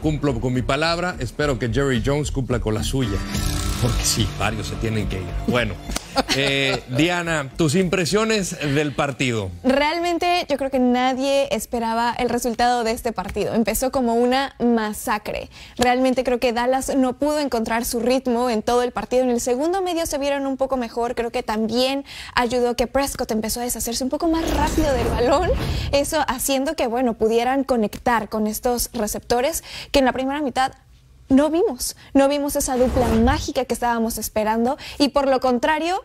cumplo con mi palabra, espero que Jerry Jones cumpla con la suya. Porque sí, varios se tienen que ir. Bueno, eh, Diana, tus impresiones del partido. Realmente yo creo que nadie esperaba el resultado de este partido. Empezó como una masacre. Realmente creo que Dallas no pudo encontrar su ritmo en todo el partido. En el segundo medio se vieron un poco mejor. Creo que también ayudó que Prescott empezó a deshacerse un poco más rápido del balón. Eso haciendo que, bueno, pudieran conectar con estos receptores que en la primera mitad no vimos. No vimos esa dupla mágica que estábamos esperando y por lo contrario,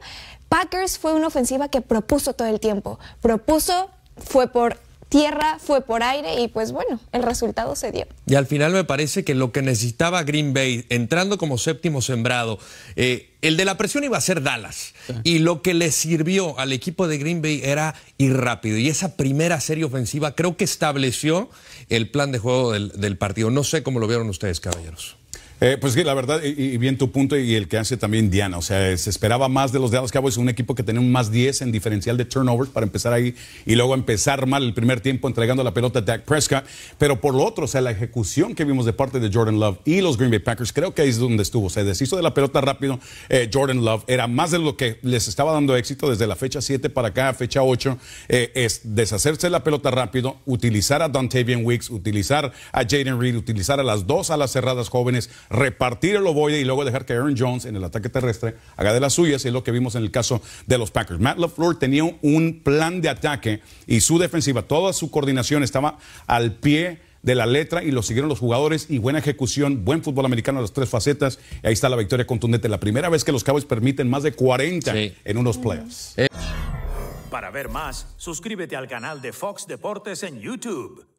Packers fue una ofensiva que propuso todo el tiempo. Propuso, fue por tierra, fue por aire y pues bueno, el resultado se dio. Y al final me parece que lo que necesitaba Green Bay, entrando como séptimo sembrado, eh, el de la presión iba a ser Dallas. Y lo que le sirvió al equipo de Green Bay era ir rápido. Y esa primera serie ofensiva creo que estableció el plan de juego del partido. No sé cómo lo vieron ustedes, caballeros. Eh, pues sí, la verdad, y, bien tu punto y el que hace también Diana, o sea, eh, se esperaba más de los Dallas es un equipo que tenía un más 10 en diferencial de turnovers para empezar ahí y luego empezar mal el primer tiempo entregando la pelota a Dak Prescott, pero por lo otro, o sea, la ejecución que vimos de parte de Jordan Love y los Green Bay Packers, creo que ahí es donde estuvo, o se deshizo de la pelota rápido eh, Jordan Love, era más de lo que les estaba dando éxito desde la fecha 7 para acá, fecha 8, es deshacerse de la pelota rápido, utilizar a Dontavian Weeks, utilizar a Jaden Reed, utilizar a las dos alas cerradas jóvenes, repartir el ovoide y luego dejar que Aaron Jones en el ataque terrestre haga de las suyas. es lo que vimos en el caso de los Packers. Matt LaFleur tenía un plan de ataque y su defensiva, toda su coordinación estaba al pie de la letra y lo siguieron los jugadores y buena ejecución, buen fútbol americano a las tres facetas. Y ahí está la victoria contundente. La primera vez que los Cowboys permiten más de 40 en unos playoffs. Eh. Para ver más, suscríbete al canal de Fox Deportes en YouTube.